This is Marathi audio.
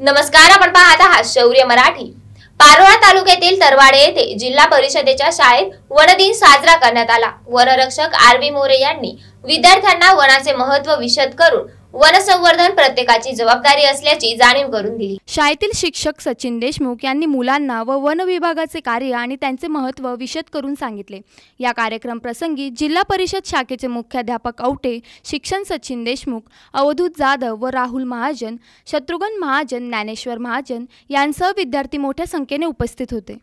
नमस्कार आपण पाहत आहात शौर्य मराठी पारोळा तालुक्यातील तरवाडे येथे जिल्हा परिषदेच्या शाळेत वनदिन साजरा करण्यात आला वनरक्षक आर बी मोरे यांनी विद्यार्थ्यांना वनाचे महत्व विशद करून वनसंवर्धन प्रत्येकाची जबाबदारी असल्याची जाणीव करून दिली शाळेतील शिक्षक सचिन देशमुख यांनी मुलांना व वन विभागाचे कार्य आणि त्यांचे महत्त्व विशद करून सांगितले या कार्यक्रम प्रसंगी जिल्हा परिषद शाखेचे मुख्याध्यापक औटे शिक्षण सचिन देशमुख अवधूत जाधव व राहुल महाजन शत्रुघ्न महाजन ज्ञानेश्वर महाजन यांसह विद्यार्थी मोठ्या संख्येने उपस्थित होते